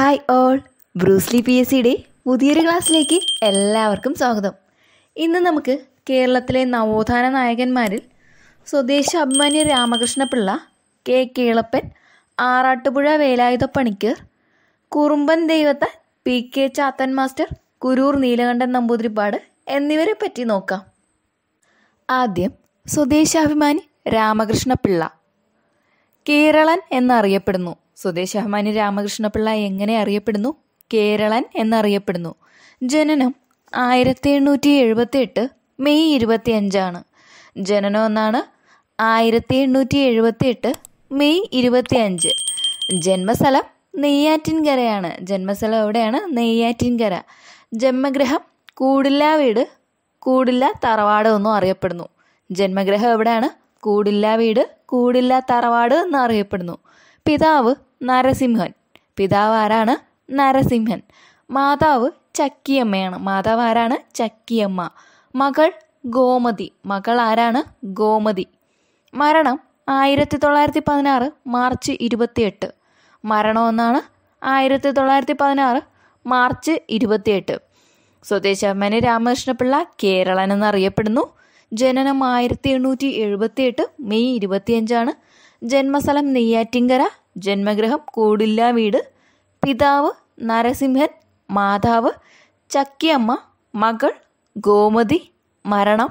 hi all Bruce Lee P S സിയുടെ പുതിയൊരു ക്ലാസ്സിലേക്ക് എല്ലാവർക്കും സ്വാഗതം ഇന്ന് നമുക്ക് കേരളത്തിലെ നവോത്ഥാന നായകന്മാരിൽ Swadeshabhimani Ramakrishna Pillai K Kelappan Arattupuzha Velayudha Panicker Kurumban Daivathan P K Chathan master Kuroor Neelakantan Namboothiripad എന്നിവരെ പറ്റി നോക്കാം ആദ്യം സ്വദേശാഭിമാനി രാമകൃഷ്ണപിള്ള കേരളൻ എന്നറിയപ്പെടുന്നു സ്വദേശി അഹ്മാനി രാമകൃഷ്ണപിള്ള എങ്ങനെ അറിയപ്പെടുന്നു കേരളൻ എന്നറിയപ്പെടുന്നു ജനനം ആയിരത്തി എണ്ണൂറ്റി എഴുപത്തി എട്ട് മെയ് ഇരുപത്തി അഞ്ചാണ് ജനനം എന്നാണ് ആയിരത്തി എണ്ണൂറ്റി എഴുപത്തി എട്ട് മെയ് ഇരുപത്തി അഞ്ച് ജന്മസ്ഥലം നെയ്യാറ്റിൻകരയാണ് ജന്മസ്ഥലം എവിടെയാണ് നെയ്യാറ്റിൻകര ജന്മഗ്രഹം കൂടില്ല വീട് കൂടില്ല തറവാട് എന്നും അറിയപ്പെടുന്നു ജന്മഗ്രഹം എവിടെയാണ് കൂടില്ല വീട് കൂടില്ല തറവാട് എന്ന് അറിയപ്പെടുന്നു പിതാവ് നരസിംഹൻ പിതാവ് ആരാണ് നരസിംഹൻ മാതാവ് ചക്കിയമ്മയാണ് മാതാവ് ആരാണ് ചക്കിയമ്മ മകൾ ഗോമതി മകൾ ആരാണ് ഗോമതി മരണം ആയിരത്തി തൊള്ളായിരത്തി പതിനാറ് മാർച്ച് ഇരുപത്തിയെട്ട് മരണമെന്നാണ് ആയിരത്തി തൊള്ളായിരത്തി പതിനാറ് മാർച്ച് ഇരുപത്തിയെട്ട് സ്വദേശാഭിമാനി രാമകൃഷ്ണപിള്ള കേരളൻ എന്നറിയപ്പെടുന്നു ജനനം ആയിരത്തി എണ്ണൂറ്റി എഴുപത്തിയെട്ട് മെയ് ഇരുപത്തിയഞ്ചാണ് ജന്മസ്ഥലം നെയ്യാറ്റിങ്കര ജന്മഗ്രഹം കൂടില്ല വീട് പിതാവ് നരസിംഹൻ മാതാവ് ചക്കിയമ്മ മകൾ ഗോമതി മരണം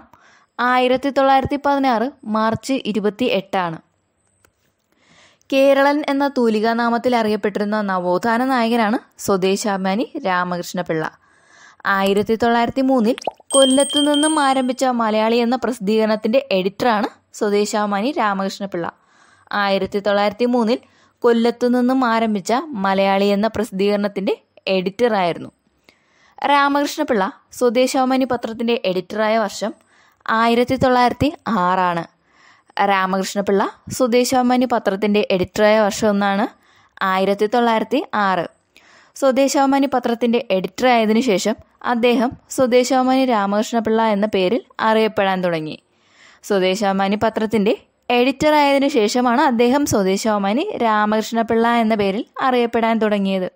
ആയിരത്തി തൊള്ളായിരത്തി പതിനാറ് മാർച്ച് ഇരുപത്തി എട്ടാണ് കേരളൻ എന്ന തൂലികാനാമത്തിൽ അറിയപ്പെട്ടിരുന്ന നവോത്ഥാന നായകനാണ് സ്വദേശാഭിമാനി രാമകൃഷ്ണപിള്ള ആയിരത്തി തൊള്ളായിരത്തി മൂന്നിൽ കൊല്ലത്ത് നിന്നും ആരംഭിച്ച മലയാളി എന്ന പ്രസിദ്ധീകരണത്തിൻ്റെ എഡിറ്ററാണ് സ്വദേശാഭിമാനി രാമകൃഷ്ണപിള്ള ആയിരത്തി തൊള്ളായിരത്തി മൂന്നിൽ കൊല്ലത്തു നിന്നും ആരംഭിച്ച മലയാളി എന്ന പ്രസിദ്ധീകരണത്തിൻ്റെ എഡിറ്ററായിരുന്നു രാമകൃഷ്ണപിള്ള സ്വദേശാഭിമാനി പത്രത്തിൻ്റെ എഡിറ്ററായ വർഷം ആയിരത്തി തൊള്ളായിരത്തി ആറാണ് രാമകൃഷ്ണപിള്ള സ്വദേശാഭിമാനി പത്രത്തിൻ്റെ എഡിറ്ററായ വർഷം എന്നാണ് ആയിരത്തി തൊള്ളായിരത്തി ആറ് സ്വദേശാഭിമാനി പത്രത്തിൻ്റെ എഡിറ്ററായതിനു ശേഷം അദ്ദേഹം സ്വദേശാഭിമാനി രാമകൃഷ്ണപിള്ള എന്ന പേരിൽ അറിയപ്പെടാൻ തുടങ്ങി സ്വദേശാഭിമാനി പത്രത്തിൻ്റെ എഡിറ്ററായതിനു ശേഷമാണ് അദ്ദേഹം സ്വദേശാഭിമാനി രാമകൃഷ്ണപിള്ള എന്ന പേരിൽ അറിയപ്പെടാൻ തുടങ്ങിയത്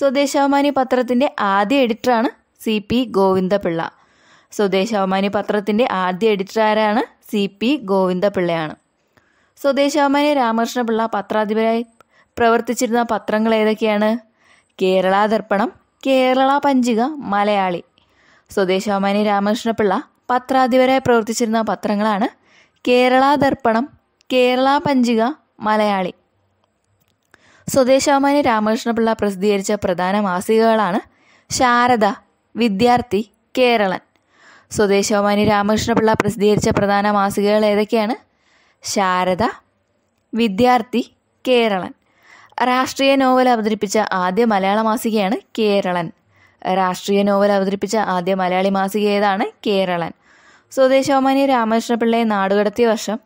സ്വദേശവമാനി പത്രത്തിൻ്റെ ആദ്യ എഡിറ്ററാണ് സി പി ഗോവിന്ദപിള്ള സ്വദേശവമാനി പത്രത്തിൻ്റെ ആദ്യ എഡിറ്ററാരാണ് സി പി ഗോവിന്ദപിള്ളയാണ് സ്വദേശാഭിമാനി രാമകൃഷ്ണപിള്ള പത്രാധിപരായി പ്രവർത്തിച്ചിരുന്ന പത്രങ്ങൾ ഏതൊക്കെയാണ് കേരള ദർപ്പണം കേരള പഞ്ചിക മലയാളി സ്വദേശാഭിമാനി രാമകൃഷ്ണപിള്ള പത്രാധിപരായി പ്രവർത്തിച്ചിരുന്ന പത്രങ്ങളാണ് കേരള ദർപ്പണം കേരള പഞ്ചിക മലയാളി സ്വദേശാമാന്യ രാമകൃഷ്ണപിള്ള പ്രസിദ്ധീകരിച്ച പ്രധാന മാസികകളാണ് ശാരദ വിദ്യാർത്ഥി കേരളൻ സ്വദേശാമാന്യ രാമകൃഷ്ണപിള്ള പ്രസിദ്ധീകരിച്ച പ്രധാന മാസികകൾ ഏതൊക്കെയാണ് ശാരദ വിദ്യാർത്ഥി കേരളൻ രാഷ്ട്രീയ നോവൽ അവതരിപ്പിച്ച ആദ്യ മലയാള മാസികയാണ് കേരളൻ രാഷ്ട്രീയ നോവൽ അവതരിപ്പിച്ച ആദ്യ മലയാളി മാസിക ഏതാണ് കേരളൻ സ്വദേശാഭിമാനി രാമകൃഷ്ണപിള്ളയെ നാടുകടത്തിയ വർഷം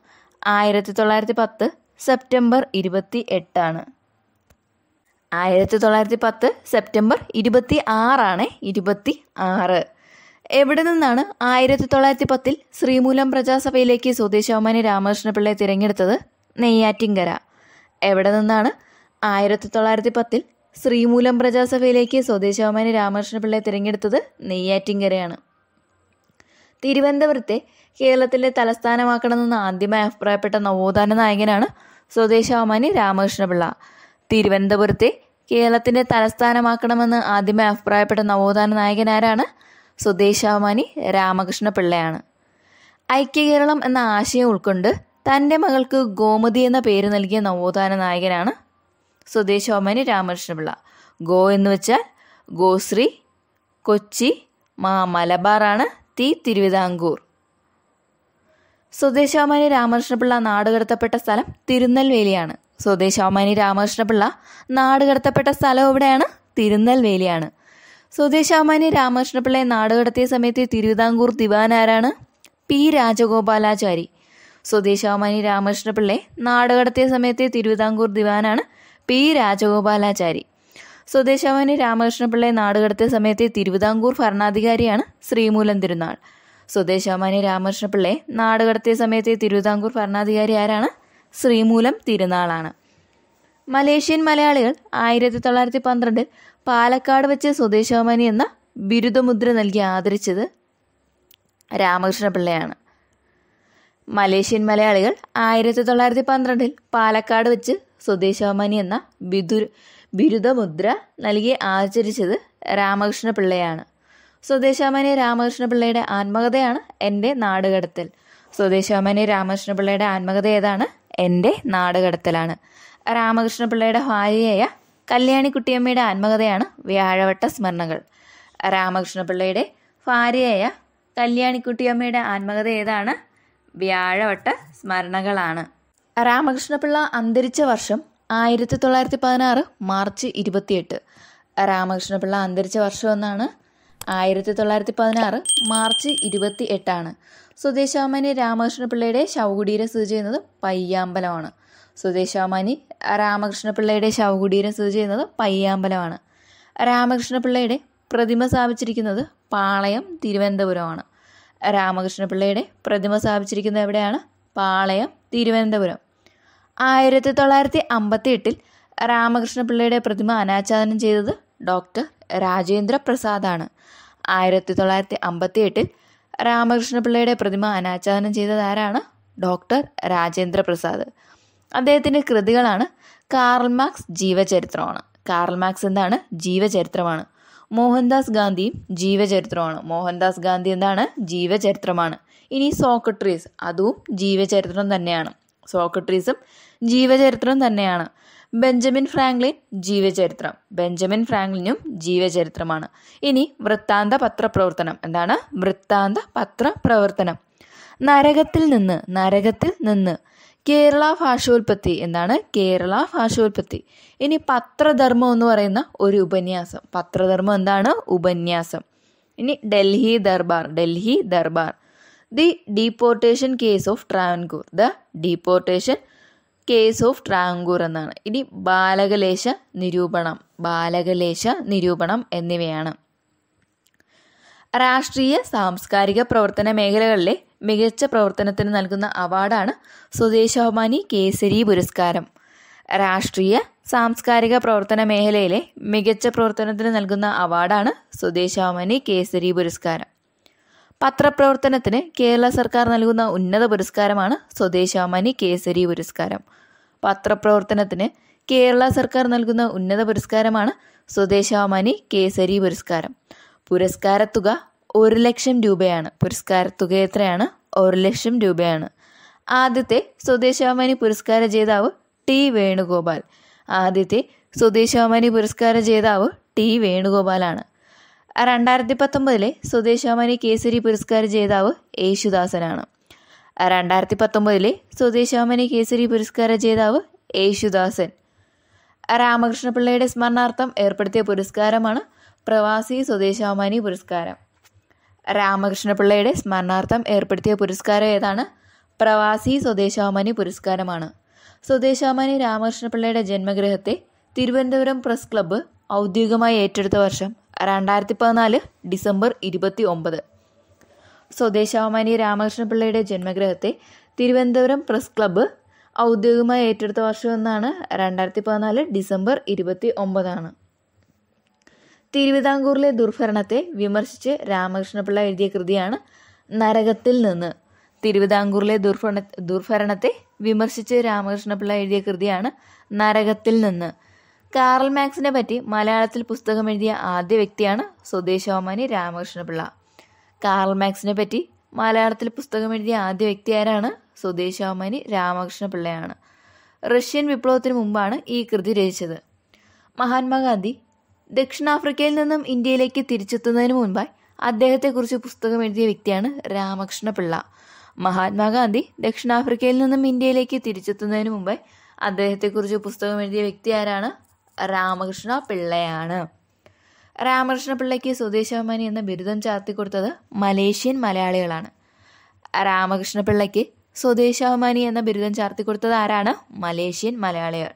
ആയിരത്തി തൊള്ളായിരത്തി പത്ത് സെപ്റ്റംബർ ഇരുപത്തി എട്ടാണ് ആയിരത്തി തൊള്ളായിരത്തി പത്ത് സെപ്റ്റംബർ ഇരുപത്തി ആറാണ് ഇരുപത്തി ആറ് എവിടെ നിന്നാണ് ആയിരത്തി തൊള്ളായിരത്തി പത്തിൽ ശ്രീമൂലം പ്രജാസഭയിലേക്ക് സ്വദേശാഭിമാനി രാമകൃഷ്ണപിള്ളയെ തിരഞ്ഞെടുത്തത് നെയ്യാറ്റിങ്കര എവിടെ നിന്നാണ് ആയിരത്തി തൊള്ളായിരത്തി പത്തിൽ ശ്രീമൂലം പ്രജാസഭയിലേക്ക് സ്വദേശാഭിമാനി രാമകൃഷ്ണപിള്ളയെ തിരഞ്ഞെടുത്തത് നെയ്യാറ്റിങ്കരയാണ് തിരുവനന്തപുരത്തെ കേരളത്തിലെ തലസ്ഥാനമാക്കണമെന്ന് ആദ്യമായി അഭിപ്രായപ്പെട്ട നവോത്ഥാന നായകനാണ് സ്വദേശാമാനി രാമകൃഷ്ണപിള്ള തിരുവനന്തപുരത്തെ കേരളത്തിൻ്റെ തലസ്ഥാനമാക്കണമെന്ന് ആദ്യമായി അഭിപ്രായപ്പെട്ട നവോത്ഥാന നായകൻ ആരാണ് സ്വദേശാഭിമാനി രാമകൃഷ്ണ പിള്ളയാണ് ഐക്യകേരളം എന്ന ആശയം ഉൾക്കൊണ്ട് തൻ്റെ മകൾക്ക് ഗോമതി എന്ന പേര് നൽകിയ നവോത്ഥാന നായകനാണ് സ്വദേശാഭിമാനി രാമകൃഷ്ണപിള്ള ഗോ എന്ന് വെച്ചാൽ ഗോശ്രീ കൊച്ചി മാ മലബാറാണ് ടി തിരുവിതാംകൂർ സ്വദേശാഭിമാനി രാമകൃഷ്ണപിള്ള നാടുകടത്തപ്പെട്ട സ്ഥലം തിരുനെൽവേലിയാണ് സ്വദേശാമാനി രാമകൃഷ്ണപിള്ള നാടുകടത്തപ്പെട്ട സ്ഥലം എവിടെയാണ് തിരുനെൽവേലിയാണ് സ്വദേശാമാനി രാമകൃഷ്ണപിള്ളയെ നാടുകടത്തിയ സമയത്ത് തിരുവിതാംകൂർ ദിവാൻ ആരാണ് പി രാജഗോപാലാചാരി സ്വദേശാമാനി രാമകൃഷ്ണപിള്ളയെ നാടുകടത്തിയ സമയത്തെ തിരുവിതാംകൂർ ദിവാനാണ് പി രാജഗോപാലാചാരി സ്വദേശാവാനി രാമകൃഷ്ണപിള്ളയെ നാടുകടത്തിയ സമയത്തെ തിരുവിതാംകൂർ ഭരണാധികാരിയാണ് ശ്രീമൂലം തിരുനാൾ സ്വദേശാമാനി രാമകൃഷ്ണപിള്ളയെ നാടുകടത്തിയ സമയത്തെ തിരുവിതാംകൂർ ഭരണാധികാരി ആരാണ് ശ്രീമൂലം തിരുനാളാണ് മലേഷ്യൻ മലയാളികൾ ആയിരത്തി തൊള്ളായിരത്തി പന്ത്രണ്ടിൽ പാലക്കാട് വെച്ച് സ്വദേശാമാനി എന്ന ബിരുദമുദ്ര നൽകി ആദരിച്ചത് രാമകൃഷ്ണപിള്ളയാണ് മലേഷ്യൻ മലയാളികൾ ആയിരത്തി തൊള്ളായിരത്തി പന്ത്രണ്ടിൽ പാലക്കാട് വെച്ച് സ്വദേശാമാനി എന്ന ബിദുര ബിരുദമുദ്ര നൽകി ആചരിച്ചത് രാമകൃഷ്ണ പിള്ളയാണ് സ്വദേശാമനി രാമകൃഷ്ണ പിള്ളയുടെ ആത്മകഥയാണ് എൻ്റെ നാടുകടത്തൽ സ്വദേശാമനി രാമകൃഷ്ണ പിള്ളയുടെ ആത്മകഥ ഏതാണ് എൻ്റെ നാടുകടത്തലാണ് രാമകൃഷ്ണ പിള്ളയുടെ ഭാര്യയായ കല്യാണിക്കുട്ടിയമ്മയുടെ ആത്മകഥയാണ് വ്യാഴവട്ട സ്മരണകൾ രാമകൃഷ്ണ പിള്ളയുടെ ഭാര്യയായ കല്യാണിക്കുട്ടിയമ്മയുടെ ആത്മകഥ ഏതാണ് വ്യാഴവട്ട സ്മരണകളാണ് രാമകൃഷ്ണപിള്ള അന്തരിച്ച വർഷം ആയിരത്തി തൊള്ളായിരത്തി പതിനാറ് മാർച്ച് ഇരുപത്തിയെട്ട് രാമകൃഷ്ണപിള്ള അന്തരിച്ച വർഷമെന്നാണ് ആയിരത്തി തൊള്ളായിരത്തി പതിനാറ് മാർച്ച് ഇരുപത്തി എട്ടാണ് സ്വദേശാമാനി രാമകൃഷ്ണപിള്ളയുടെ ശവകുടീരം സ്ഥിതി ചെയ്യുന്നത് പയ്യാമ്പലമാണ് സ്വദേശാമാനി രാമകൃഷ്ണപിള്ളയുടെ ശവകുടീരം സ്ഥിതി ചെയ്യുന്നത് പയ്യാമ്പലമാണ് രാമകൃഷ്ണപിള്ളയുടെ പ്രതിമ സ്ഥാപിച്ചിരിക്കുന്നത് പാളയം തിരുവനന്തപുരമാണ് രാമകൃഷ്ണപിള്ളയുടെ പ്രതിമ സ്ഥാപിച്ചിരിക്കുന്നത് എവിടെയാണ് പാളയം തിരുവനന്തപുരം ആയിരത്തി തൊള്ളായിരത്തി അമ്പത്തി എട്ടിൽ രാമകൃഷ്ണപിള്ളയുടെ പ്രതിമ അനാച്ഛാദനം ചെയ്തത് ഡോക്ടർ രാജേന്ദ്ര പ്രസാദാണ് ആയിരത്തി തൊള്ളായിരത്തി അമ്പത്തി എട്ടിൽ രാമകൃഷ്ണപിള്ളയുടെ പ്രതിമ അനാച്ഛാദനം ചെയ്തത് ആരാണ് ഡോക്ടർ രാജേന്ദ്ര പ്രസാദ് അദ്ദേഹത്തിൻ്റെ കൃതികളാണ് കാർൽ മാർക്സ് ജീവചരിത്രമാണ് കാർൽ മാർക്സ് എന്താണ് ജീവചരിത്രമാണ് മോഹൻദാസ് ഗാന്ധിയും ജീവചരിത്രമാണ് മോഹൻദാസ് ഗാന്ധി എന്താണ് ജീവചരിത്രമാണ് ഇനി സോക്രട്ടീസ് അതും ജീവചരിത്രം തന്നെയാണ് സോക്രട്ടീസും ജീവചരിത്രം തന്നെയാണ് ബെഞ്ചമിൻ ഫ്രാങ്ക്ലിൻ ജീവചരിത്രം ബെഞ്ചമിൻ ഫ്രാങ്ക്ലിനും ജീവചരിത്രമാണ് ഇനി വൃത്താന്ത പത്രപ്രവർത്തനം എന്താണ് വൃത്താന്ത പത്രപ്രവർത്തനം നരകത്തിൽ നിന്ന് നരകത്തിൽ നിന്ന് കേരള ഭാഷോൽപത്തി എന്താണ് കേരള ഭാഷോൽപത്തി ഇനി പത്രധർമ്മം എന്ന് പറയുന്ന ഒരു ഉപന്യാസം പത്രധർമ്മം എന്താണ് ഉപന്യാസം ഇനി Delhi Durbar Delhi Durbar the deportation case of Travancore the deportation case of Travancore എന്നാണ് ഇനി ബാലകലേശ നിരൂപണം ബാലകലേശ നിരൂപണം എന്നിവയാണ് രാഷ്ട്രീയ സാംസ്കാരിക പ്രവർത്തന മേഖലകളിലെ മികച്ച പ്രവർത്തനത്തിന് നൽകുന്ന അവാർഡാണ് സ്വദേശാഭിമാനി കേസരി പുരസ്കാരം രാഷ്ട്രീയ സാംസ്കാരിക പ്രവർത്തന മേഖലയിലെ മികച്ച പ്രവർത്തനത്തിന് നൽകുന്ന അവാർഡാണ് സ്വദേശാഭിമാനി കേസരി പുരസ്കാരം പത്രപ്രവർത്തനത്തിന് കേരള സർക്കാർ നൽകുന്ന ഉന്നത പുരസ്കാരമാണ് സ്വദേശാഭിമാനി കേസരി പുരസ്കാരം പത്രപ്രവർത്തനത്തിന് കേരള സർക്കാർ നൽകുന്ന ഉന്നത പുരസ്കാരമാണ് സ്വദേശാമാനി കേസരി പുരസ്കാരം പുരസ്കാരത്തുക ഒരു ലക്ഷം രൂപയാണ് പുരസ്കാരത്തുക എത്രയാണ് ഒരു ലക്ഷം രൂപയാണ് ആദ്യത്തെ സ്വദേശാമാനി പുരസ്കാര ജേതാവ് ടി വേണുഗോപാൽ ആദ്യത്തെ സ്വദേശാമാനി പുരസ്കാര ജേതാവ് ടി വേണുഗോപാലാണ് രണ്ടായിരത്തി പത്തൊമ്പതിലെ സ്വദേശാമാനി കേസരി പുരസ്കാര ജേതാവ് യേശുദാസനാണ് രണ്ടായിരത്തി പത്തൊമ്പതിലെ സ്വദേശാമനി കേസരി പുരസ്കാര ജേതാവ് യേശുദാസൻ രാമകൃഷ്ണപിള്ളയുടെ സ്മരണാർത്ഥം ഏർപ്പെടുത്തിയ പുരസ്കാരമാണ് പ്രവാസി സ്വദേശാമാനി പുരസ്കാരം രാമകൃഷ്ണപിള്ളയുടെ സ്മരണാർത്ഥം ഏർപ്പെടുത്തിയ പുരസ്കാരം ഏതാണ് പ്രവാസി സ്വദേശാമാനി പുരസ്കാരമാണ് സ്വദേശാമാനി രാമകൃഷ്ണപിള്ളയുടെ ജന്മഗ്രഹത്തെ തിരുവനന്തപുരം പ്രസ് ക്ലബ്ബ് ഔദ്യോഗികമായി ഏറ്റെടുത്ത വർഷം രണ്ടായിരത്തി പതിനാല് ഡിസംബർ ഇരുപത്തി ഒമ്പത് സ്വദേശാഭിമാനി രാമകൃഷ്ണപിള്ളയുടെ ജന്മഗ്രഹത്തെ തിരുവനന്തപുരം പ്രസ് ക്ലബ്ബ് ഔദ്യോഗികമായി ഏറ്റെടുത്ത എന്നാണ് രണ്ടായിരത്തി പതിനാല് ഡിസംബർ ഇരുപത്തി ഒമ്പതാണ് തിരുവിതാംകൂറിലെ ദുർഭരണത്തെ വിമർശിച്ച് രാമകൃഷ്ണപിള്ള എഴുതിയ കൃതിയാണ് നരകത്തിൽ നിന്ന് തിരുവിതാംകൂറിലെ ദുർഭരണ ദുർഭരണത്തെ വിമർശിച്ച് രാമകൃഷ്ണപിള്ള എഴുതിയ കൃതിയാണ് നരകത്തിൽ നിന്ന് കാറൽ മാക്സിനെ പറ്റി മലയാളത്തിൽ പുസ്തകം എഴുതിയ ആദ്യ വ്യക്തിയാണ് സ്വദേശാഭിമാനി രാമകൃഷ്ണപിള്ള കാർൾ മാക്സിനെ പറ്റി മലയാളത്തിൽ പുസ്തകം എഴുതിയ ആദ്യ വ്യക്തി ആരാണ് സ്വദേശാഭിമാനി രാമകൃഷ്ണ പിള്ളയാണ് റഷ്യൻ വിപ്ലവത്തിന് മുമ്പാണ് ഈ കൃതി രചിച്ചത് മഹാത്മാഗാന്ധി ദക്ഷിണാഫ്രിക്കയിൽ നിന്നും ഇന്ത്യയിലേക്ക് തിരിച്ചെത്തുന്നതിന് മുൻപായി അദ്ദേഹത്തെക്കുറിച്ച് പുസ്തകം എഴുതിയ വ്യക്തിയാണ് രാമകൃഷ്ണ പിള്ള മഹാത്മാഗാന്ധി ദക്ഷിണാഫ്രിക്കയിൽ നിന്നും ഇന്ത്യയിലേക്ക് തിരിച്ചെത്തുന്നതിന് മുമ്പായി അദ്ദേഹത്തെക്കുറിച്ച് പുസ്തകം എഴുതിയ വ്യക്തി ആരാണ് രാമകൃഷ്ണ പിള്ളയാണ് രാമകൃഷ്ണപിള്ളയ്ക്ക് സ്വദേശാഭിമാനി എന്ന ബിരുദം ചാർത്തിക്കൊടുത്തത് മലേഷ്യൻ മലയാളികളാണ് രാമകൃഷ്ണപിള്ളയ്ക്ക് സ്വദേശാഭിമാനി എന്ന ബിരുദം ചാർത്തിക്കൊടുത്തത് ആരാണ് മലേഷ്യൻ മലയാളികൾ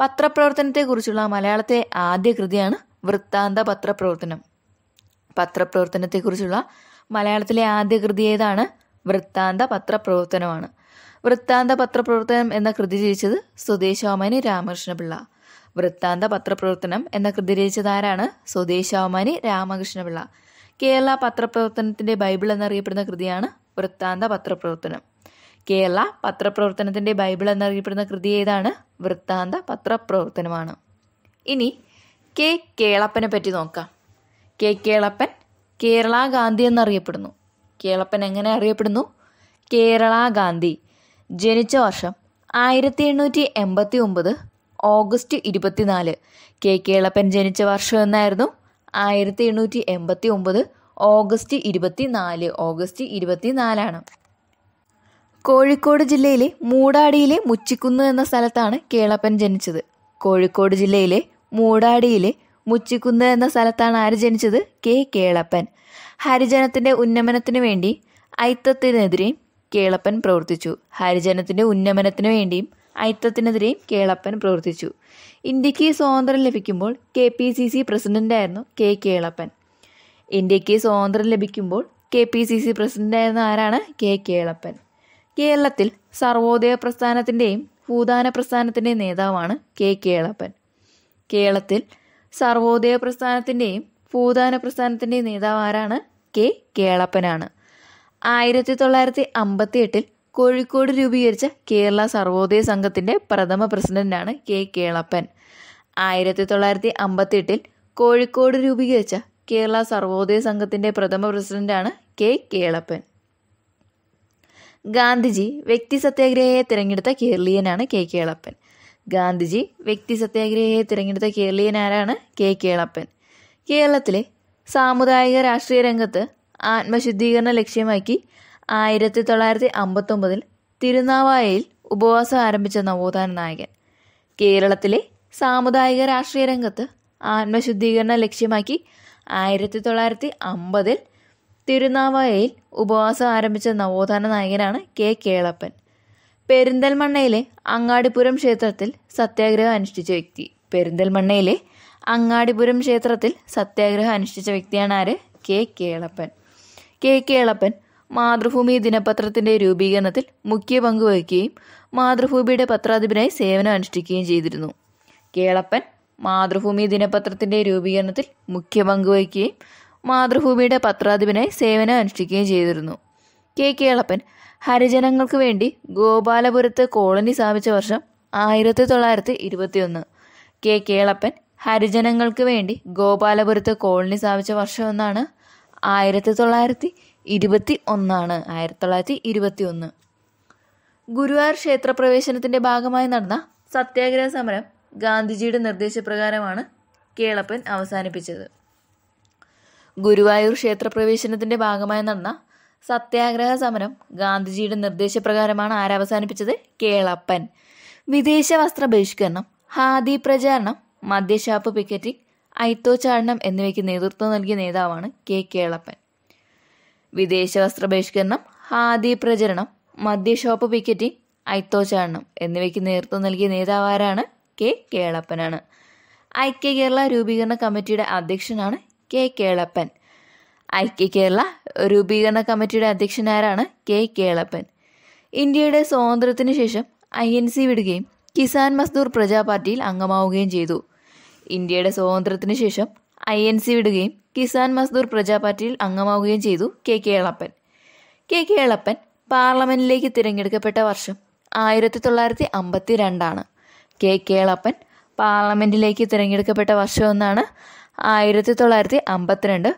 പത്രപ്രവർത്തനത്തെക്കുറിച്ചുള്ള മലയാളത്തെ ആദ്യ കൃതിയാണ് വൃത്താന്ത പത്രപ്രവർത്തനം പത്രപ്രവർത്തനത്തെക്കുറിച്ചുള്ള മലയാളത്തിലെ ആദ്യ കൃതി ഏതാണ് വൃത്താന്ത പത്രപ്രവർത്തനമാണ് വൃത്താന്ത പത്രപ്രവർത്തനം എന്ന കൃതി രചിച്ചത് സ്വദേശാമാനി രാമകൃഷ്ണപിള്ള വൃത്താന്ത പത്രപ്രവർത്തനം എന്ന കൃതി രചിച്ചതാരാണ് സ്വദേശാവമാനി രാമകൃഷ്ണപിള്ള കേരള പത്രപ്രവർത്തനത്തിന്റെ ബൈബിൾ എന്നറിയപ്പെടുന്ന കൃതിയാണ് വൃത്താന്ത പത്രപ്രവർത്തനം കേരള പത്രപ്രവർത്തനത്തിന്റെ ബൈബിൾ എന്നറിയപ്പെടുന്ന കൃതി ഏതാണ് വൃത്താന്ത പത്രപ്രവർത്തനമാണ് ഇനി കെ കേളപ്പനെ പറ്റി നോക്കാം കെ കേളപ്പൻ കേരള ഗാന്ധി എന്നറിയപ്പെടുന്നു കേളപ്പൻ എങ്ങനെ അറിയപ്പെടുന്നു കേരള ഗാന്ധി ജനിച്ച വർഷം ആയിരത്തി എണ്ണൂറ്റി എൺപത്തി ഒമ്പത് ഓഗസ്റ്റ് ഇരുപത്തിനാല് കെ കേളപ്പൻ ജനിച്ച വർഷം എന്നായിരുന്നു ആയിരത്തി എണ്ണൂറ്റി എൺപത്തി ഒമ്പത് ഓഗസ്റ്റ് ഇരുപത്തിനാല് ഓഗസ്റ്റ് ഇരുപത്തിനാലാണ് കോഴിക്കോട് ജില്ലയിലെ മൂടാടിയിലെ മുച്ചിക്കുന്ന് എന്ന സ്ഥലത്താണ് കേളപ്പൻ ജനിച്ചത് കോഴിക്കോട് ജില്ലയിലെ മൂടാടിയിലെ മുച്ചിക്കുന്ന് എന്ന സ്ഥലത്താണ് ആര് ജനിച്ചത് കെ കേളപ്പൻ ഹരിജനത്തിന്റെ ഉന്നമനത്തിനു വേണ്ടി ഐത്തത്തിനെതിരെയും കേളപ്പൻ പ്രവർത്തിച്ചു ഹരിജനത്തിന്റെ ഉന്നമനത്തിനു വേണ്ടിയും അയിത്തത്തിനെതിരെയും കേളപ്പൻ പ്രവർത്തിച്ചു ഇന്ത്യക്ക് സ്വാതന്ത്ര്യം ലഭിക്കുമ്പോൾ കെ പി സി സി പ്രസിഡന്റായിരുന്നു കെ കേളപ്പൻ ഇന്ത്യക്ക് സ്വാതന്ത്ര്യം ലഭിക്കുമ്പോൾ കെ പി സി സി പ്രസിഡന്റായിരുന്ന ആരാണ് കെ കേളപ്പൻ കേരളത്തിൽ സർവോദയ പ്രസ്ഥാനത്തിൻ്റെയും ഭൂദാന പ്രസ്ഥാനത്തിൻ്റെയും നേതാവാണ് കെ കേളപ്പൻ കേരളത്തിൽ സർവോദയ പ്രസ്ഥാനത്തിൻ്റെയും ഭൂദാന പ്രസ്ഥാനത്തിൻ്റെയും നേതാവ് ആരാണ് കെ കേളപ്പനാണ് ആയിരത്തി തൊള്ളായിരത്തി അമ്പത്തി എട്ടിൽ കോഴിക്കോട് രൂപീകരിച്ച കേരള സർവോദയ സംഘത്തിൻ്റെ പ്രഥമ പ്രസിഡന്റാണ് കെ കേളപ്പൻ ആയിരത്തി തൊള്ളായിരത്തി എട്ടിൽ കോഴിക്കോട് രൂപീകരിച്ച കേരള സർവോദയ സംഘത്തിൻ്റെ പ്രഥമ പ്രസിഡന്റാണ് കെ കേളപ്പൻ ഗാന്ധിജി വ്യക്തി സത്യാഗ്രഹയെ തിരഞ്ഞെടുത്ത കേരളീയനാണ് കെ കേളപ്പൻ ഗാന്ധിജി വ്യക്തി സത്യാഗ്രഹയെ തിരഞ്ഞെടുത്ത കേരളീയനാരാണ് കെ കേളപ്പൻ കേരളത്തിലെ സാമുദായിക രാഷ്ട്രീയ രംഗത്ത് ആത്മശുദ്ധീകരണ ലക്ഷ്യമാക്കി ആയിരത്തി തൊള്ളായിരത്തി അമ്പത്തൊമ്പതിൽ തിരുനാവായയിൽ ഉപവാസം ആരംഭിച്ച നവോത്ഥാന നായകൻ കേരളത്തിലെ സാമുദായിക രാഷ്ട്രീയ രംഗത്ത് ആത്മശുദ്ധീകരണം ലക്ഷ്യമാക്കി ആയിരത്തി തൊള്ളായിരത്തി അമ്പതിൽ തിരുനാവായയിൽ ഉപവാസം ആരംഭിച്ച നവോത്ഥാന നായകനാണ് കെ കേളപ്പൻ പെരിന്തൽമണ്ണയിലെ അങ്ങാടിപുരം ക്ഷേത്രത്തിൽ സത്യാഗ്രഹം അനുഷ്ഠിച്ച വ്യക്തി പെരിന്തൽമണ്ണയിലെ അങ്ങാടിപുരം ക്ഷേത്രത്തിൽ സത്യാഗ്രഹം അനുഷ്ഠിച്ച വ്യക്തിയാണ് ആര് കെ കേളപ്പൻ കെ കേളപ്പൻ മാതൃഭൂമി ദിനപത്രത്തിന്റെ രൂപീകരണത്തിൽ മുഖ്യ പങ്ക് വഹിക്കുകയും മാതൃഭൂമിയുടെ പത്രാധിപനായി സേവനം അനുഷ്ഠിക്കുകയും ചെയ്തിരുന്നു കേളപ്പൻ മാതൃഭൂമി ദിനപത്രത്തിന്റെ രൂപീകരണത്തിൽ മുഖ്യ പങ്ക് വഹിക്കുകയും മാതൃഭൂമിയുടെ പത്രാധിപനായി സേവനം അനുഷ്ഠിക്കുകയും ചെയ്തിരുന്നു കെ കേളപ്പൻ ഹരിജനങ്ങൾക്ക് വേണ്ടി ഗോപാലപുരത്ത് കോളനി സ്ഥാപിച്ച വർഷം ആയിരത്തി തൊള്ളായിരത്തി ഇരുപത്തിയൊന്ന് കെ കേളപ്പൻ ഹരിജനങ്ങൾക്ക് വേണ്ടി ഗോപാലപുരത്ത് കോളനി സ്ഥാപിച്ച വർഷം എന്നാണ് ആയിരത്തി തൊള്ളായിരത്തി ഇരുപത്തി ഒന്നാണ് ആയിരത്തി തൊള്ളായിരത്തി ഇരുപത്തി ഒന്ന് ഗുരുവായൂർ ക്ഷേത്രപ്രവേശനത്തിൻ്റെ ഭാഗമായി നടന്ന സത്യാഗ്രഹ സമരം ഗാന്ധിജിയുടെ നിർദ്ദേശപ്രകാരമാണ് കേളപ്പൻ അവസാനിപ്പിച്ചത് ഗുരുവായൂർ ക്ഷേത്രപ്രവേശനത്തിൻ്റെ ഭാഗമായി നടന്ന സത്യാഗ്രഹ സമരം ഗാന്ധിജിയുടെ നിർദ്ദേശപ്രകാരമാണ് ആരവസാനിപ്പിച്ചത് കേളപ്പൻ വിദേശ വസ്ത്ര ബഹിഷ്കരണം ഹാദി പ്രചാരണം മദ്യഷാപ്പ് പിക്കറ്റിംഗ് ഐത്തോ ചാടനം എന്നിവയ്ക്ക് നേതൃത്വം നൽകിയ നേതാവാണ് കെ കേളപ്പൻ വിദേശ വസ്ത്ര ബഹിഷ്കരണം ഹാദി പ്രചരണം മദ്യ ഷോപ്പ് പിക്കറ്റിംഗ് ഐത്തോചാടനം എന്നിവയ്ക്ക് നേതൃത്വം നൽകിയ ആരാണ് കെ കേളപ്പനാണ് ഐക്യ കേരള രൂപീകരണ കമ്മിറ്റിയുടെ അധ്യക്ഷനാണ് കെ കേളപ്പൻ ഐക്യ കേരള രൂപീകരണ കമ്മിറ്റിയുടെ അധ്യക്ഷനാരാണ് കെ കേളപ്പൻ ഇന്ത്യയുടെ സ്വാതന്ത്ര്യത്തിന് ശേഷം ഐ എൻ സി വിടുകയും കിസാൻ മസ്ദൂർ പ്രജാ പാർട്ടിയിൽ അംഗമാവുകയും ചെയ്തു ഇന്ത്യയുടെ സ്വാതന്ത്ര്യത്തിന് ശേഷം ഐ എൻ സി വിടുകയും കിസാൻ മസ്ദൂർ പ്രജാ പാർട്ടിയിൽ അംഗമാവുകയും ചെയ്തു കെ കെ എളപ്പൻ കെ കെ എളപ്പൻ പാർലമെന്റിലേക്ക് തിരഞ്ഞെടുക്കപ്പെട്ട വർഷം ആയിരത്തി തൊള്ളായിരത്തി അമ്പത്തി രണ്ടാണ് കെ കെ എളപ്പൻ പാർലമെന്റിലേക്ക് തിരഞ്ഞെടുക്കപ്പെട്ട വർഷം എന്നാണ് ആയിരത്തി തൊള്ളായിരത്തി അമ്പത്തിരണ്ട്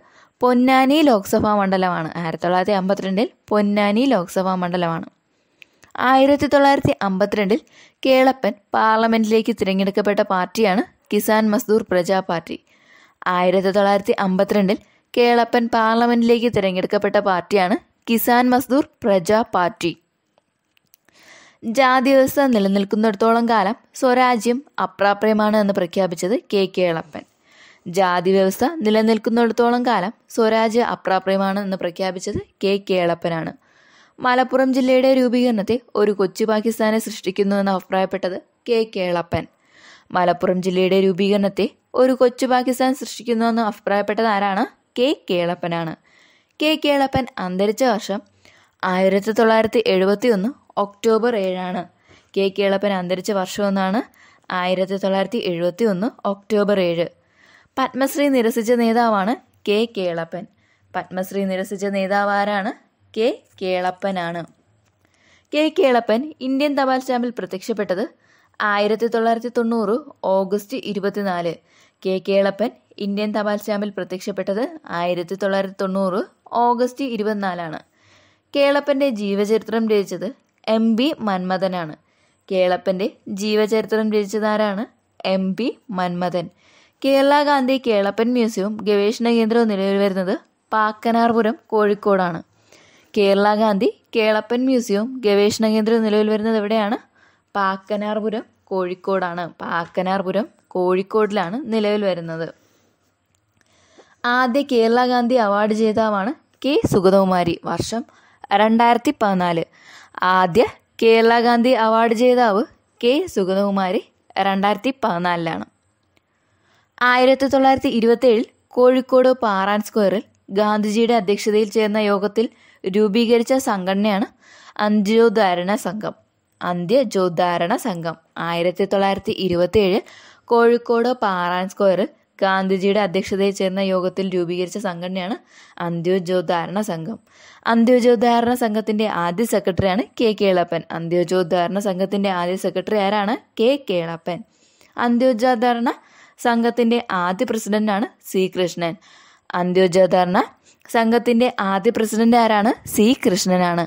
പൊന്നാനി ലോക്സഭാ മണ്ഡലമാണ് ആയിരത്തി തൊള്ളായിരത്തി അമ്പത്തിരണ്ടിൽ പൊന്നാനി ലോക്സഭാ മണ്ഡലമാണ് ആയിരത്തി തൊള്ളായിരത്തി അമ്പത്തിരണ്ടിൽ കേളപ്പൻ പാർലമെന്റിലേക്ക് തിരഞ്ഞെടുക്കപ്പെട്ട പാർട്ടിയാണ് കിസാൻ മസ്ദൂർ പ്രജാ പാർട്ടി ആയിരത്തി തൊള്ളായിരത്തി അമ്പത്തിരണ്ടിൽ കേളപ്പൻ പാർലമെന്റിലേക്ക് തിരഞ്ഞെടുക്കപ്പെട്ട പാർട്ടിയാണ് കിസാൻ മസ്ദൂർ പ്രജാ പാർട്ടി ജാതി വ്യവസ്ഥ നിലനിൽക്കുന്നിടത്തോളം കാലം സ്വരാജ്യം അപ്രാപ്യമാണ് എന്ന് പ്രഖ്യാപിച്ചത് കെ കേളപ്പൻ ജാതി വ്യവസ്ഥ നിലനിൽക്കുന്നിടത്തോളം കാലം സ്വരാജ്യ അപ്രാപ്യമാണ് എന്ന് പ്രഖ്യാപിച്ചത് കെ കേളപ്പനാണ് മലപ്പുറം ജില്ലയുടെ രൂപീകരണത്തെ ഒരു കൊച്ചു പാകിസ്ഥാനെ സൃഷ്ടിക്കുന്നുവെന്ന് അഭിപ്രായപ്പെട്ടത് കെ കേളപ്പൻ മലപ്പുറം ജില്ലയുടെ രൂപീകരണത്തെ ഒരു കൊച്ചു പാകിസ്ഥാൻ സൃഷ്ടിക്കുന്നുവെന്ന് അഭിപ്രായപ്പെട്ടത് ആരാണ് കെ കേളപ്പനാണ് കെ കേളപ്പൻ അന്തരിച്ച വർഷം ആയിരത്തി തൊള്ളായിരത്തി എഴുപത്തി ഒന്ന് ഒക്ടോബർ ഏഴാണ് കെ കേളപ്പൻ അന്തരിച്ച ഒന്നാണ് ആയിരത്തി തൊള്ളായിരത്തി എഴുപത്തി ഒന്ന് ഒക്ടോബർ ഏഴ് പത്മശ്രീ നിരസിച്ച നേതാവാണ് കെ കേളപ്പൻ പത്മശ്രീ നിരസിച്ച നേതാവ് ആരാണ് കെ കേളപ്പനാണ് കെ കേളപ്പൻ ഇന്ത്യൻ തപാൽ സ്റ്റാമ്പിൽ പ്രത്യക്ഷപ്പെട്ടത് ആയിരത്തി തൊള്ളായിരത്തി തൊണ്ണൂറ് ഓഗസ്റ്റ് ഇരുപത്തിനാല് കെ കേളപ്പൻ ഇന്ത്യൻ തപാൽ സ്റ്റാമ്പിൽ പ്രത്യക്ഷപ്പെട്ടത് ആയിരത്തി തൊള്ളായിരത്തി തൊണ്ണൂറ് ഓഗസ്റ്റ് ഇരുപത്തിനാലാണ് കേളപ്പൻ്റെ ജീവചരിത്രം രചിച്ചത് എം ബി മന്മഥനാണ് കേളപ്പൻ്റെ ജീവചരിത്രം രചിച്ചതാരാണ് എം പി മന്മഥൻ കേരള ഗാന്ധി കേളപ്പൻ മ്യൂസിയവും ഗവേഷണ കേന്ദ്രവും നിലവിൽ വരുന്നത് പാക്കനാർപുരം കോഴിക്കോടാണ് കേരള ഗാന്ധി കേളപ്പൻ മ്യൂസിയവും ഗവേഷണ കേന്ദ്രവും നിലവിൽ വരുന്നത് എവിടെയാണ് പാക്കനാർപുരം കോഴിക്കോടാണ് പാക്കനാർപുരം കോഴിക്കോടിലാണ് നിലവിൽ വരുന്നത് ആദ്യ കേരള ഗാന്ധി അവാർഡ് ജേതാവാണ് കെ സുഗതകുമാരി വർഷം രണ്ടായിരത്തി പതിനാല് ആദ്യ കേരള ഗാന്ധി അവാർഡ് ജേതാവ് കെ സുഗതകുമാരി രണ്ടായിരത്തി പതിനാലിലാണ് ആയിരത്തി തൊള്ളായിരത്തി ഏഴിൽ കോഴിക്കോട് പാറാൻ സ്ക്വയറിൽ ഗാന്ധിജിയുടെ അധ്യക്ഷതയിൽ ചേർന്ന യോഗത്തിൽ രൂപീകരിച്ച സംഘടനയാണ് അന്ത്യോദ്ധാരണ സംഘം ജോദ്ധാരണ സംഘം ആയിരത്തി തൊള്ളായിരത്തി ഏഴ് കോഴിക്കോട് പാറാൻ സ്ക്വയറിൽ ഗാന്ധിജിയുടെ അധ്യക്ഷതയിൽ ചേർന്ന യോഗത്തിൽ രൂപീകരിച്ച സംഘടനയാണ് അന്ത്യോജോദ്ധാരണ സംഘം അന്ത്യോജോദ്ധാരണ സംഘത്തിന്റെ ആദ്യ സെക്രട്ടറിയാണ് കെ കേളപ്പൻ അന്ത്യോജോദ്ധാരണ സംഘത്തിന്റെ ആദ്യ സെക്രട്ടറി ആരാണ് കെ കേളപ്പൻ അന്ത്യോജോദ്ധാരണ സംഘത്തിന്റെ ആദ്യ പ്രസിഡന്റാണ് സി കൃഷ്ണൻ അന്ത്യോജോദ്ധാരണ സംഘത്തിന്റെ ആദ്യ പ്രസിഡന്റ് ആരാണ് സി കൃഷ്ണനാണ്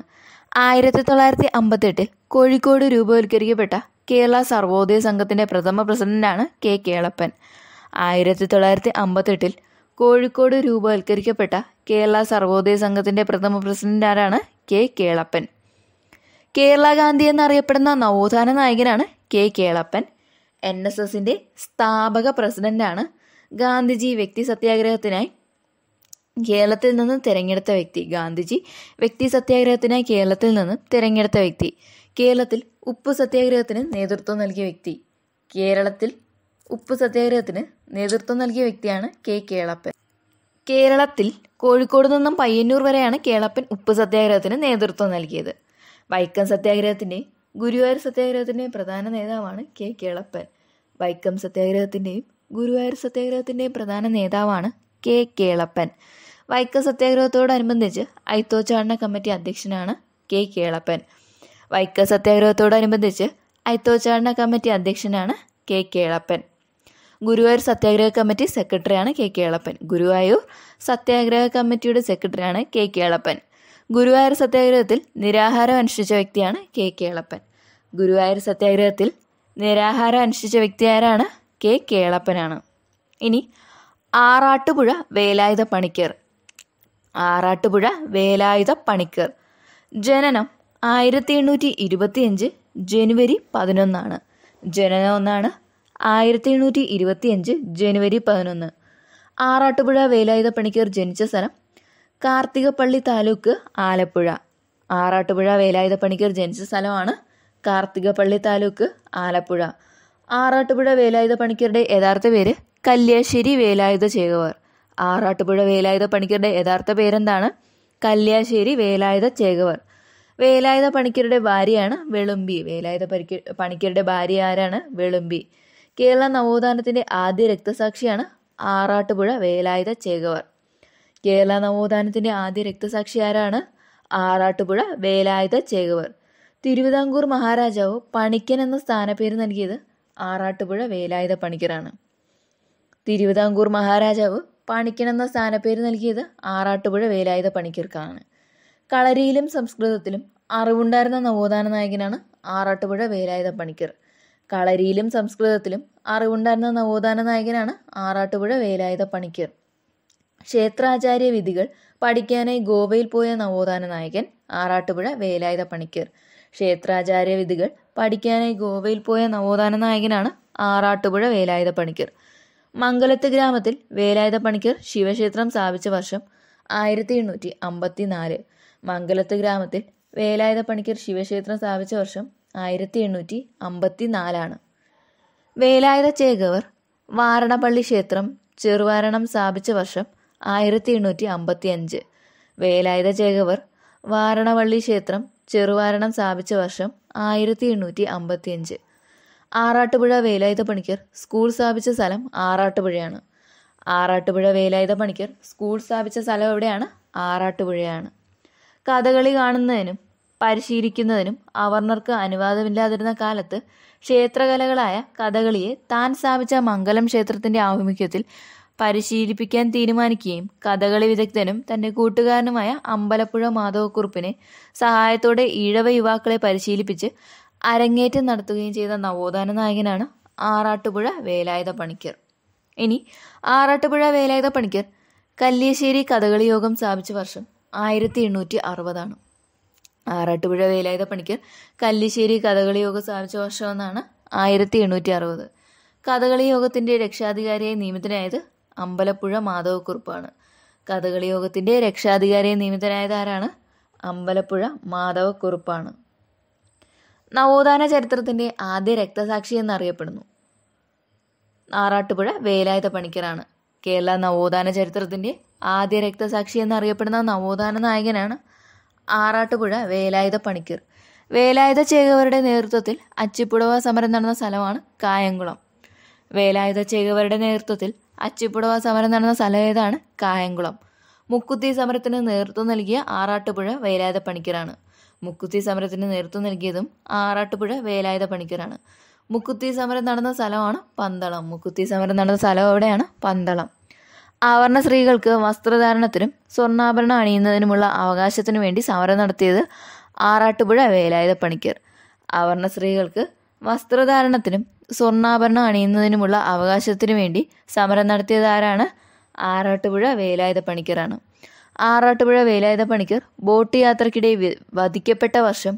ആയിരത്തി തൊള്ളായിരത്തി അമ്പത്തെട്ടിൽ കോഴിക്കോട് രൂപവൽക്കരിക്കപ്പെട്ട കേരള സർവോദയ സംഘത്തിൻ്റെ പ്രഥമ പ്രസിഡന്റാണ് കെ കേളപ്പൻ ആയിരത്തി തൊള്ളായിരത്തി അമ്പത്തെട്ടിൽ കോഴിക്കോട് രൂപവൽക്കരിക്കപ്പെട്ട കേരള സർവോദയ സംഘത്തിൻ്റെ പ്രഥമ പ്രസിഡന്റ് ആരാണ് കെ കേളപ്പൻ കേരള ഗാന്ധി എന്നറിയപ്പെടുന്ന നവോത്ഥാന നായകനാണ് കെ കേളപ്പൻ എൻ എസ് എസിൻ്റെ സ്ഥാപക പ്രസിഡന്റാണ് ഗാന്ധിജി വ്യക്തി സത്യാഗ്രഹത്തിനായി കേരളത്തിൽ നിന്ന് തിരഞ്ഞെടുത്ത വ്യക്തി ഗാന്ധിജി വ്യക്തി സത്യാഗ്രഹത്തിനായി കേരളത്തിൽ നിന്ന് തിരഞ്ഞെടുത്ത വ്യക്തി കേരളത്തിൽ ഉപ്പ് സത്യാഗ്രഹത്തിന് നേതൃത്വം നൽകിയ വ്യക്തി കേരളത്തിൽ ഉപ്പ് സത്യാഗ്രഹത്തിന് നേതൃത്വം നൽകിയ വ്യക്തിയാണ് കെ കേളപ്പൻ കേരളത്തിൽ കോഴിക്കോട് നിന്നും പയ്യന്നൂർ വരെയാണ് കേളപ്പൻ ഉപ്പ് സത്യാഗ്രഹത്തിന് നേതൃത്വം നൽകിയത് വൈക്കം സത്യാഗ്രഹത്തിൻ്റെയും ഗുരുവായൂർ സത്യാഗ്രഹത്തിൻ്റെയും പ്രധാന നേതാവാണ് കെ കേളപ്പൻ വൈക്കം സത്യാഗ്രഹത്തിൻ്റെയും ഗുരുവായൂർ സത്യാഗ്രഹത്തിൻ്റെയും പ്രധാന നേതാവാണ് കെ കേളപ്പൻ വൈക്കം സത്യാഗ്രഹത്തോടനുബന്ധിച്ച് ഐത്തോച്ചാടന കമ്മിറ്റി അധ്യക്ഷനാണ് കെ കേളപ്പൻ വൈക്കം സത്യാഗ്രഹത്തോടനുബന്ധിച്ച് ഐത്തോച്ചാടന കമ്മിറ്റി അധ്യക്ഷനാണ് കെ കേളപ്പൻ ഗുരുവായൂർ സത്യാഗ്രഹ കമ്മിറ്റി സെക്രട്ടറിയാണ് കെ കേളപ്പൻ ഗുരുവായൂർ സത്യാഗ്രഹ കമ്മിറ്റിയുടെ സെക്രട്ടറിയാണ് കെ കേളപ്പൻ ഗുരുവായൂർ സത്യാഗ്രഹത്തിൽ നിരാഹാരം അനുഷ്ഠിച്ച വ്യക്തിയാണ് കെ കേളപ്പൻ ഗുരുവായൂർ സത്യാഗ്രഹത്തിൽ നിരാഹാരം അനുഷ്ഠിച്ച വ്യക്തി ആരാണ് കെ കേളപ്പനാണ് ഇനി ആറാട്ടുപുഴ വേലായുധ പണിക്കർ ആറാട്ടുപുഴ വേലായുധ പണിക്കർ ജനനം ആയിരത്തി എണ്ണൂറ്റി ഇരുപത്തിയഞ്ച് ജനുവരി പതിനൊന്നാണ് ജനനം ഒന്നാണ് ആയിരത്തി എണ്ണൂറ്റി ഇരുപത്തിയഞ്ച് ജനുവരി പതിനൊന്ന് ആറാട്ടുപുഴ വേലായുധ പണിക്കർ ജനിച്ച സ്ഥലം കാർത്തികപ്പള്ളി താലൂക്ക് ആലപ്പുഴ ആറാട്ടുപുഴ വേലായുധ പണിക്കർ ജനിച്ച സ്ഥലമാണ് കാർത്തികപ്പള്ളി താലൂക്ക് ആലപ്പുഴ ആറാട്ടുപുഴ വേലായുധ പണിക്കരുടെ യഥാർത്ഥ പേര് കല്യാശ്ശേരി വേലായുധ ചേകവർ ആറാട്ടുപുഴ വേലായുധ പണിക്കരുടെ യഥാർത്ഥ പേരെന്താണ് കല്യാശ്ശേരി വേലായുധ ചേകവർ വേലായുധ പണിക്കരുടെ ഭാര്യയാണ് വെളുമ്പി വേലായുധ പണിക്ക പണിക്കരുടെ ഭാര്യ ആരാണ് വെളുമ്പി കേരള നവോത്ഥാനത്തിന്റെ ആദ്യ രക്തസാക്ഷിയാണ് ആറാട്ടുപുഴ വേലായുധ ചേകവർ കേരള നവോത്ഥാനത്തിന്റെ ആദ്യ രക്തസാക്ഷി ആരാണ് ആറാട്ടുപുഴ വേലായുധ ചേകവർ തിരുവിതാംകൂർ മഹാരാജാവ് പണിക്കൻ എന്ന സ്ഥാനപ്പേര് നൽകിയത് ആറാട്ടുപുഴ വേലായുധ പണിക്കരാണ് തിരുവിതാംകൂർ മഹാരാജാവ് പണിക്കനെന്ന സ്ഥാനപ്പേര് നൽകിയത് ആറാട്ടുപുഴ വേലായുധ പണിക്കർക്കാണ് കളരിയിലും സംസ്കൃതത്തിലും അറിവുണ്ടായിരുന്ന നവോത്ഥാന നായകനാണ് ആറാട്ടുപുഴ വേലായുധ പണിക്കർ കളരിയിലും സംസ്കൃതത്തിലും അറിവുണ്ടായിരുന്ന നവോത്ഥാന നായകനാണ് ആറാട്ടുപുഴ വേലായുധ പണിക്കർ ക്ഷേത്രാചാര്യ വിധികൾ പഠിക്കാനായി ഗോവയിൽ പോയ നവോത്ഥാന നായകൻ ആറാട്ടുപുഴ വേലായുധ പണിക്കർ ക്ഷേത്രാചാര്യ വിധികൾ പഠിക്കാനായി ഗോവയിൽ പോയ നവോത്ഥാന നായകനാണ് ആറാട്ടുപുഴ വേലായുധ പണിക്കർ മംഗലത്ത് ഗ്രാമത്തിൽ വേലായുധ പണിക്കർ ശിവക്ഷേത്രം സ്ഥാപിച്ച വർഷം ആയിരത്തി എണ്ണൂറ്റി അമ്പത്തി നാല് മംഗലത്ത് ഗ്രാമത്തിൽ വേലായുധ പണിക്കർ ശിവക്ഷേത്രം സ്ഥാപിച്ച വർഷം ആയിരത്തി എണ്ണൂറ്റി അമ്പത്തി നാലാണ് വേലായുധ ചേകവർ വാരണപ്പള്ളി ക്ഷേത്രം ചെറുവാരണം സ്ഥാപിച്ച വർഷം ആയിരത്തി എണ്ണൂറ്റി അമ്പത്തി അഞ്ച് വേലായുധ ചേകവർ വാരണവള്ളി ക്ഷേത്രം ചെറുവാരണം സ്ഥാപിച്ച വർഷം ആയിരത്തി എണ്ണൂറ്റി അമ്പത്തി അഞ്ച് ആറാട്ടുപുഴ വേലായുധ പണിക്കർ സ്കൂൾ സ്ഥാപിച്ച സ്ഥലം ആറാട്ടുപുഴയാണ് ആറാട്ടുപുഴ വേലായുധ പണിക്കർ സ്കൂൾ സ്ഥാപിച്ച സ്ഥലം എവിടെയാണ് ആറാട്ടുപുഴയാണ് കഥകളി കാണുന്നതിനും പരിശീലിക്കുന്നതിനും അവർണർക്ക് അനുവാദമില്ലാതിരുന്ന കാലത്ത് ക്ഷേത്രകലകളായ കഥകളിയെ താൻ സ്ഥാപിച്ച മംഗലം ക്ഷേത്രത്തിന്റെ ആഭിമുഖ്യത്തിൽ പരിശീലിപ്പിക്കാൻ തീരുമാനിക്കുകയും കഥകളി വിദഗ്ധനും തന്റെ കൂട്ടുകാരനുമായ അമ്പലപ്പുഴ മാധവക്കുറുപ്പിനെ സഹായത്തോടെ ഈഴവ യുവാക്കളെ പരിശീലിപ്പിച്ച് അരങ്ങേറ്റം നടത്തുകയും ചെയ്ത നവോത്ഥാന നായകനാണ് ആറാട്ടുപുഴ വേലായുധ പണിക്കർ ഇനി ആറാട്ടുപുഴ വേലായുധ പണിക്കർ കല്ലിയശ്ശേരി കഥകളി യോഗം സ്ഥാപിച്ച വർഷം ആയിരത്തി എണ്ണൂറ്റി അറുപതാണ് ആറാട്ടുപുഴ വേലായുധ പണിക്കർ കല്ലിശ്ശേരി കഥകളി യോഗം സ്ഥാപിച്ച വർഷം എന്നാണ് ആയിരത്തി എണ്ണൂറ്റി അറുപത് കഥകളി യോഗത്തിൻ്റെ രക്ഷാധികാരിയായി നിയമിതനായത് അമ്പലപ്പുഴ മാധവക്കുറുപ്പാണ് കഥകളി യോഗത്തിൻ്റെ രക്ഷാധികാരിയായി നിയമിതനായത് ആരാണ് അമ്പലപ്പുഴ മാധവക്കുറുപ്പാണ് നവോത്ഥാന ചരിത്രത്തിൻ്റെ ആദ്യ രക്തസാക്ഷി എന്നറിയപ്പെടുന്നു ആറാട്ടുപുഴ വേലായുധ പണിക്കറാണ് കേരള നവോത്ഥാന ചരിത്രത്തിൻ്റെ ആദ്യ രക്തസാക്ഷി എന്നറിയപ്പെടുന്ന നവോത്ഥാന നായകനാണ് ആറാട്ടുപുഴ വേലായുധ പണിക്കർ വേലായുധ ചേകവരുടെ നേതൃത്വത്തിൽ അച്ചിപ്പുടവ സമരം നടന്ന സ്ഥലമാണ് കായംകുളം വേലായുധ ചേകവരുടെ നേതൃത്വത്തിൽ അച്ചിപ്പുടവ സമരം നടന്ന സ്ഥലം ഏതാണ് കായംകുളം മുക്കുത്തി സമരത്തിന് നേതൃത്വം നൽകിയ ആറാട്ടുപുഴ വേലായുധ പണിക്കറാണ് മുക്കുത്തി സമരത്തിന് നേതൃത്വം നൽകിയതും ആറാട്ടുപുഴ വേലായുധ പണിക്കരാണ് മുക്കുത്തി സമരം നടന്ന സ്ഥലമാണ് പന്തളം മുക്കുത്തി സമരം നടന്ന സ്ഥലം എവിടെയാണ് പന്തളം ആവരണ സ്ത്രീകൾക്ക് വസ്ത്രധാരണത്തിനും സ്വർണ്ണാഭരണം അണിയുന്നതിനുമുള്ള അവകാശത്തിനു വേണ്ടി സമരം നടത്തിയത് ആറാട്ടുപുഴ വേലായുധ പണിക്കർ ആവരണ സ്ത്രീകൾക്ക് വസ്ത്രധാരണത്തിനും സ്വർണ്ണാഭരണം അണിയുന്നതിനുമുള്ള അവകാശത്തിനു വേണ്ടി സമരം നടത്തിയതാരാണ് ആറാട്ടുപുഴ വേലായുധ പണിക്കരാണ് ആറാട്ടുപുഴ വേലായുധ പണിക്കർ ബോട്ട് യാത്രക്കിടെ വധിക്കപ്പെട്ട വർഷം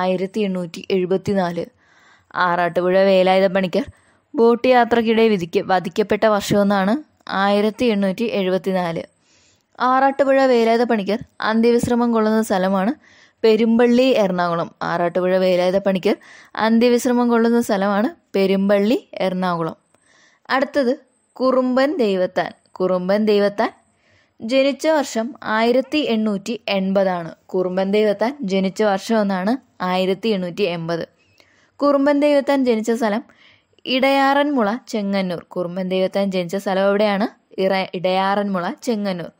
ആയിരത്തി എണ്ണൂറ്റി എഴുപത്തിനാല് ആറാട്ടുപുഴ വേലായുധ പണിക്കർ ബോട്ട് യാത്രക്കിടെ വിധിക്ക വധിക്കപ്പെട്ട വർഷമെന്നാണ് ആയിരത്തി എണ്ണൂറ്റി എഴുപത്തിനാല് ആറാട്ടുപുഴ വേലായുധ പണിക്കർ അന്ത്യവിശ്രമം കൊള്ളുന്ന സ്ഥലമാണ് പെരുമ്പള്ളി എറണാകുളം ആറാട്ടുപുഴ വേലായുധ പണിക്കർ അന്ത്യവിശ്രമം കൊള്ളുന്ന സ്ഥലമാണ് പെരുമ്പള്ളി എറണാകുളം അടുത്തത് കുറുമ്പൻ ദൈവത്താൻ കുറുമ്പൻ ദൈവത്താൻ ജനിച്ച വർഷം ആയിരത്തി എണ്ണൂറ്റി എൺപതാണ് കുറുമ്പൻ ദൈവത്താൻ ജനിച്ച വർഷം എന്നാണ് ആയിരത്തി എണ്ണൂറ്റി എൺപത് കുറുമ്പൻ ദൈവത്താൻ ജനിച്ച സ്ഥലം ഇടയാറന്മുള ചെങ്ങന്നൂർ കുറുമ്പൻ ദൈവത്താൻ ജനിച്ച സ്ഥലം എവിടെയാണ് ഇറ ഇടയാറന്മുള ചെങ്ങന്നൂർ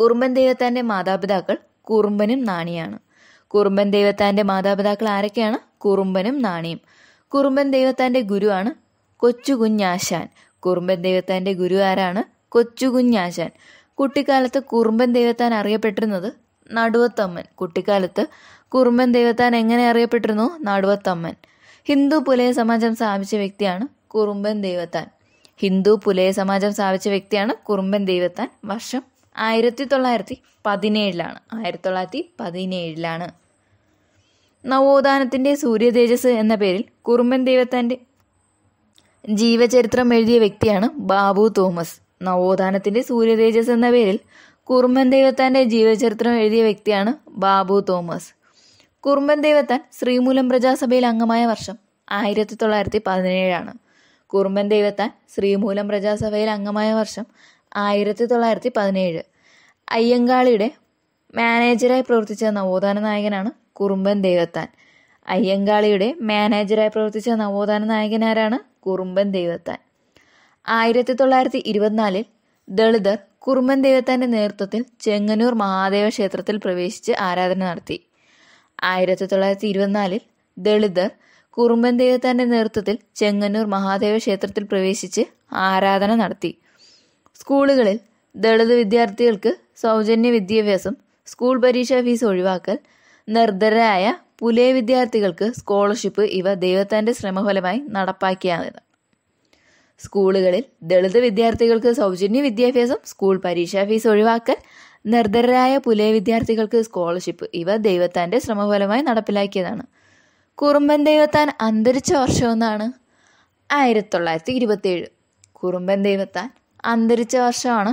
കുറുമ്പൻ ദൈവത്താൻ്റെ മാതാപിതാക്കൾ കുറുമ്പനും നാണിയാണ് കുറുമ്പൻ ദൈവത്താൻ്റെ മാതാപിതാക്കൾ ആരൊക്കെയാണ് കുറുമ്പനും നാണിയും കുറുമ്പൻ ദൈവത്താൻ്റെ ഗുരുവാണ് കൊച്ചു കുഞ്ഞാശാൻ കുറുമ്പൻ ദൈവത്താൻ്റെ ഗുരു ആരാണ് കൊച്ചുകുഞ്ഞാശാൻ കുട്ടിക്കാലത്ത് കുറുമ്പൻ ദൈവത്താൻ അറിയപ്പെട്ടിരുന്നത് നടുവത്തമ്മൻ കുട്ടിക്കാലത്ത് കുറുമ്പൻ ദൈവത്താൻ എങ്ങനെ അറിയപ്പെട്ടിരുന്നു നടുവത്തമ്മൻ ഹിന്ദു പുലയ സമാജം സ്ഥാപിച്ച വ്യക്തിയാണ് കുറുമ്പൻ ദൈവത്താൻ ഹിന്ദു പുലയ സമാജം സ്ഥാപിച്ച വ്യക്തിയാണ് കുറുമ്പൻ ദൈവത്താൻ വർഷം ആയിരത്തി തൊള്ളായിരത്തി പതിനേഴിലാണ് ആയിരത്തി തൊള്ളായിരത്തി പതിനേഴിലാണ് നവോത്ഥാനത്തിൻ്റെ സൂര്യതേജസ് എന്ന പേരിൽ കുറുമ്പൻ ദൈവത്താന്റെ ജീവചരിത്രം എഴുതിയ വ്യക്തിയാണ് ബാബു തോമസ് നവോത്ഥാനത്തിന്റെ സൂര്യതേജസ് എന്ന പേരിൽ കുറുമ്പൻ ദൈവത്താന്റെ ജീവചരിത്രം എഴുതിയ വ്യക്തിയാണ് ബാബു തോമസ് കുറുമ്പൻ ദൈവത്താൻ ശ്രീമൂലം പ്രജാസഭയിൽ അംഗമായ വർഷം ആയിരത്തി തൊള്ളായിരത്തി പതിനേഴാണ് കുറുമ്പൻ ദൈവത്താൻ ശ്രീമൂലം പ്രജാസഭയിൽ അംഗമായ വർഷം ആയിരത്തി തൊള്ളായിരത്തി പതിനേഴ് അയ്യങ്കാളിയുടെ മാനേജരായി പ്രവർത്തിച്ച നവോത്ഥാന നായകനാണ് കുറുമ്പൻ ദേവത്താൻ അയ്യങ്കാളിയുടെ മാനേജരായി പ്രവർത്തിച്ച നവോത്ഥാന നായകനാരാണ് കുറുമ്പൻ ദേവത്താൻ ആയിരത്തി തൊള്ളായിരത്തി ഇരുപത്തിനാലിൽ ദളിതർ കുറുമൻ ദൈവത്തിന്റെ നേതൃത്വത്തിൽ ചെങ്ങന്നൂർ മഹാദേവ ക്ഷേത്രത്തിൽ പ്രവേശിച്ച് ആരാധന നടത്തി ആയിരത്തി തൊള്ളായിരത്തി ഇരുപത്തിനാലിൽ ദളിതർ കുറുമ്പൻ ദൈവത്തിന്റെ നേതൃത്വത്തിൽ ചെങ്ങന്നൂർ മഹാദേവ ക്ഷേത്രത്തിൽ പ്രവേശിച്ച് ആരാധന നടത്തി സ്കൂളുകളിൽ ദളിത് വിദ്യാർത്ഥികൾക്ക് സൗജന്യ വിദ്യാഭ്യാസം സ്കൂൾ പരീക്ഷാ ഫീസ് ഒഴിവാക്കൽ നിർദ്ധരായ പുലയ വിദ്യാർത്ഥികൾക്ക് സ്കോളർഷിപ്പ് ഇവ ദൈവത്തിന്റെ ശ്രമഫലമായി നടപ്പാക്കിയാണ് സ്കൂളുകളിൽ ദളിത് വിദ്യാർത്ഥികൾക്ക് സൗജന്യ വിദ്യാഭ്യാസം സ്കൂൾ പരീക്ഷാ ഫീസ് ഒഴിവാക്കൽ നിർദ്ധരരായ പുലയ വിദ്യാർത്ഥികൾക്ക് സ്കോളർഷിപ്പ് ഇവ ദൈവത്താൻ്റെ ശ്രമഫലമായി നടപ്പിലാക്കിയതാണ് കുറുമ്പൻ ദൈവത്താൻ അന്തരിച്ച വർഷമെന്നാണ് ആയിരത്തി തൊള്ളായിരത്തി ഏഴ് കുറുമ്പൻ ദൈവത്താൻ അന്തരിച്ച വർഷമാണ്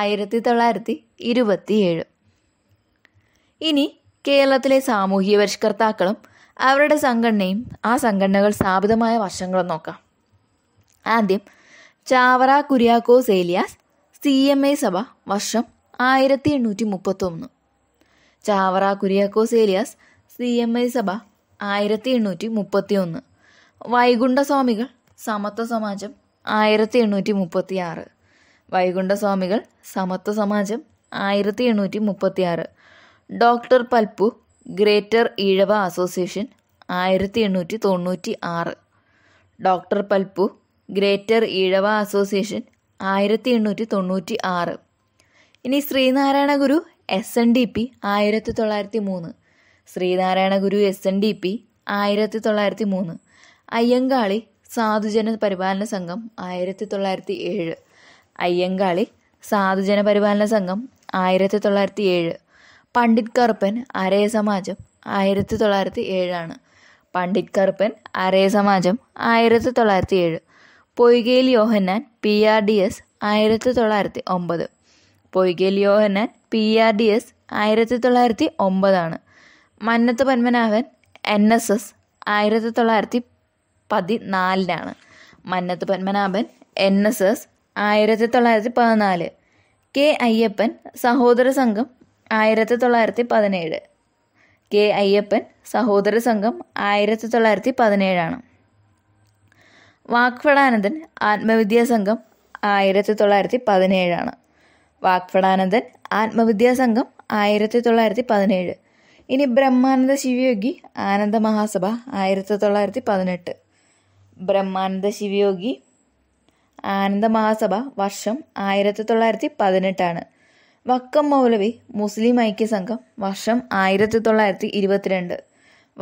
ആയിരത്തി തൊള്ളായിരത്തി ഇരുപത്തിയേഴ് ഇനി കേരളത്തിലെ സാമൂഹിക പരിഷ്കർത്താക്കളും അവരുടെ സംഘടനയും ആ സംഘടനകൾ സ്ഥാപിതമായ വർഷങ്ങളും നോക്കാം ആദ്യം Chavara Kuriakose Elias C M A സഭ വർഷം ആയിരത്തി എണ്ണൂറ്റി മുപ്പത്തി ഒന്ന് Chavara Kuriakose Elias C M A സഭ ആയിരത്തി എണ്ണൂറ്റി മുപ്പത്തി ഒന്ന് വൈകുണ്ഠസ്വാമികൾ സമത്വ സമാജം ആയിരത്തി എണ്ണൂറ്റി മുപ്പത്തി ആറ് വൈകുണ്ഠസ്വാമികൾ സമത്വ സമാജം ആയിരത്തി എണ്ണൂറ്റി മുപ്പത്തി ആറ് doctor Palpu greater Ezhava association ആയിരത്തി എണ്ണൂറ്റി തൊണ്ണൂറ്റി ആറ് doctor Palpu greater Ezhava association ആയിരത്തി എണ്ണൂറ്റി തൊണ്ണൂറ്റി ആറ് ഇനി Sreenarayana Guru S N D P ആയിരത്തി തൊള്ളായിരത്തി മൂന്ന് Sreenarayana Guru S N D P ആയിരത്തി തൊള്ളായിരത്തി മൂന്ന് അയ്യങ്കാളി സാധുജന പരിപാലന സംഘം ആയിരത്തി തൊള്ളായിരത്തി ഏഴ് അയ്യങ്കാളി സാധുജന പരിപാലന സംഘം ആയിരത്തി തൊള്ളായിരത്തി ഏഴ് പണ്ഡിറ്റ് കറുപ്പൻ അരേ സമാജം ആയിരത്തി തൊള്ളായിരത്തി ഏഴാണ് പണ്ഡിറ്റ് കറുപ്പൻ അരേ സമാജം ആയിരത്തി തൊള്ളായിരത്തി ഏഴ് Poikayil Yohannan P R D S ആയിരത്തി തൊള്ളായിരത്തി ഒമ്പത് Poikayil Yohannan P R D S ആയിരത്തി തൊള്ളായിരത്തി ഒമ്പതാണ് Mannathu Padmanabhan N S S ആയിരത്തി തൊള്ളായിരത്തി പതിനാലിനാണ് Mannathu Padmanabhan N S S ആയിരത്തി തൊള്ളായിരത്തി പതിനാല് കെ അയ്യപ്പൻ സഹോദര സംഘം ആയിരത്തി തൊള്ളായിരത്തി പതിനേഴ് കെ അയ്യപ്പൻ സഹോദര സംഘം ആയിരത്തി തൊള്ളായിരത്തി പതിനേഴാണ് വാക്ഫടാനന്ദൻ ആത്മവിദ്യാസംഘം ആയിരത്തി തൊള്ളായിരത്തി പതിനേഴാണ് വാക്ഫടാനന്ദൻ ആത്മവിദ്യാസംഘം ആയിരത്തി തൊള്ളായിരത്തി പതിനേഴ് ഇനി ബ്രഹ്മാനന്ദ ശിവയോഗി ആനന്ദ മഹാസഭ ആയിരത്തി തൊള്ളായിരത്തി പതിനെട്ട് ബ്രഹ്മാനന്ദ ശിവയോഗി ആനന്ദ മഹാസഭ വർഷം ആയിരത്തി തൊള്ളായിരത്തി പതിനെട്ടാണ് വക്കം മൗലവി മുസ്ലിം ഐക്യസംഘം വർഷം ആയിരത്തി തൊള്ളായിരത്തി ഇരുപത്തിരണ്ട്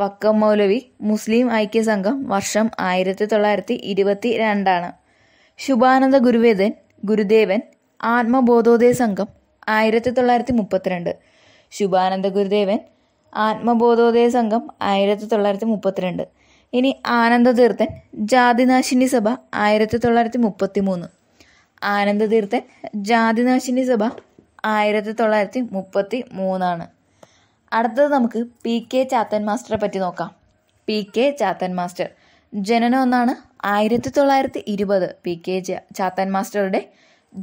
വക്കം മൗലവി മുസ്ലിം ഐക്യസംഘം വർഷം ആയിരത്തി തൊള്ളായിരത്തി ഇരുപത്തി രണ്ടാണ് ശുഭാനന്ദ ഗുരുവേദൻ ഗുരുദേവൻ ആത്മബോധോദയ സംഘം ആയിരത്തി തൊള്ളായിരത്തി മുപ്പത്തിരണ്ട് ശുഭാനന്ദ ഗുരുദേവൻ ആത്മബോധോദയ സംഘം ആയിരത്തി തൊള്ളായിരത്തി മുപ്പത്തിരണ്ട് ഇനി ആനന്ദതീർത്ഥൻ ജാതിനാശിനി സഭ ആയിരത്തി തൊള്ളായിരത്തി മുപ്പത്തി മൂന്ന് ആനന്ദതീർത്ഥൻ ജാതിനാശിനി സഭ ആയിരത്തി തൊള്ളായിരത്തി മുപ്പത്തി മൂന്നാണ് അടുത്തത് നമുക്ക് പി കെ ചാത്തൻ മാസ്റ്ററെ പറ്റി നോക്കാം പി കെ ചാത്തൻ മാസ്റ്റർ ജനനം ഒന്നാണ് ആയിരത്തി തൊള്ളായിരത്തി ഇരുപത് പി കെ ചാത്തൻ മാസ്റ്ററുടെ